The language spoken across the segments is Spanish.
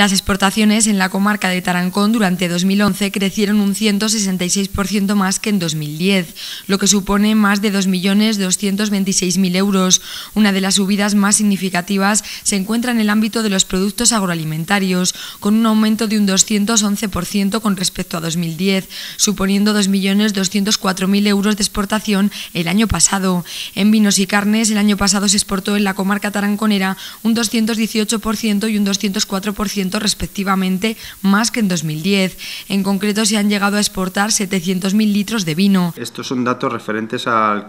Las exportaciones en la comarca de Tarancón durante 2011 crecieron un 166% más que en 2010, lo que supone más de 2.226.000 euros. Una de las subidas más significativas se encuentra en el ámbito de los productos agroalimentarios, con un aumento de un 211% con respecto a 2010, suponiendo 2.204.000 euros de exportación el año pasado. En vinos y carnes, el año pasado se exportó en la comarca taranconera un 218% y un 204% respectivamente más que en 2010. En concreto, se han llegado a exportar 700.000 litros de vino. Estos son datos referentes a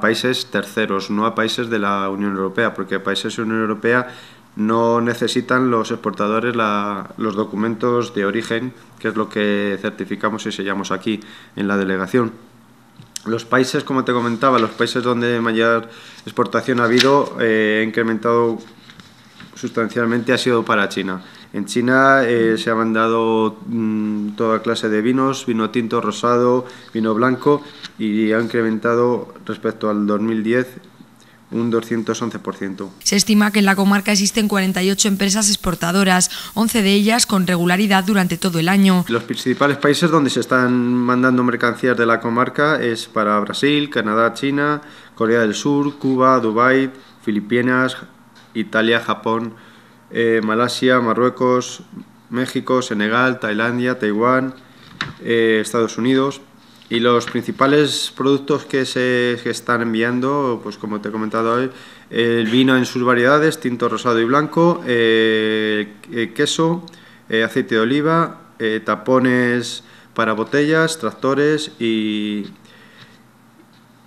países terceros, no a países de la Unión Europea, porque países de la Unión Europea no necesitan los exportadores los documentos de origen, que es lo que certificamos y sellamos aquí en la delegación. Los países, como te comentaba, los países donde mayor exportación ha habido, eh, ha incrementado sustancialmente ha sido para China. En China eh, se ha mandado mm, toda clase de vinos, vino tinto, rosado, vino blanco y ha incrementado respecto al 2010 un 211%. Se estima que en la comarca existen 48 empresas exportadoras, 11 de ellas con regularidad durante todo el año. Los principales países donde se están mandando mercancías de la comarca es para Brasil, Canadá, China, Corea del Sur, Cuba, Dubái, Filipinas, Italia, Japón, eh, Malasia, Marruecos, México, Senegal, Tailandia, Taiwán, eh, Estados Unidos. Y los principales productos que se están enviando, pues como te he comentado hoy, el vino en sus variedades, tinto rosado y blanco, eh, queso, aceite de oliva, tapones para botellas, tractores y,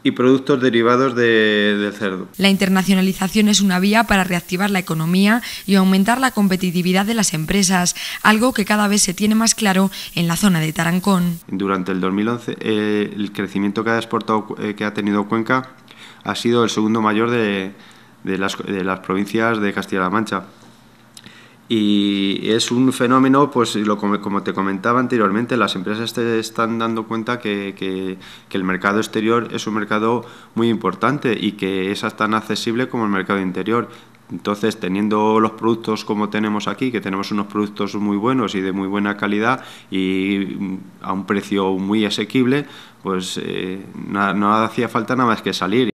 y productos derivados de, del cerdo. La internacionalización es una vía para reactivar la economía y aumentar la competitividad de las empresas, algo que cada vez se tiene más claro en la zona de Tarancón. Durante el 2011, eh, el crecimiento que ha, exportado, eh, que ha tenido Cuenca ha sido el segundo mayor de, de, las, de las provincias de Castilla-La Mancha. Y es un fenómeno, pues como te comentaba anteriormente, las empresas te están dando cuenta que, el mercado exterior es un mercado muy importante y que es tan accesible como el mercado interior. Entonces, teniendo los productos como tenemos aquí, que tenemos unos productos muy buenos y de muy buena calidad y mm, a un precio muy asequible, pues eh, no hacía falta nada más que salir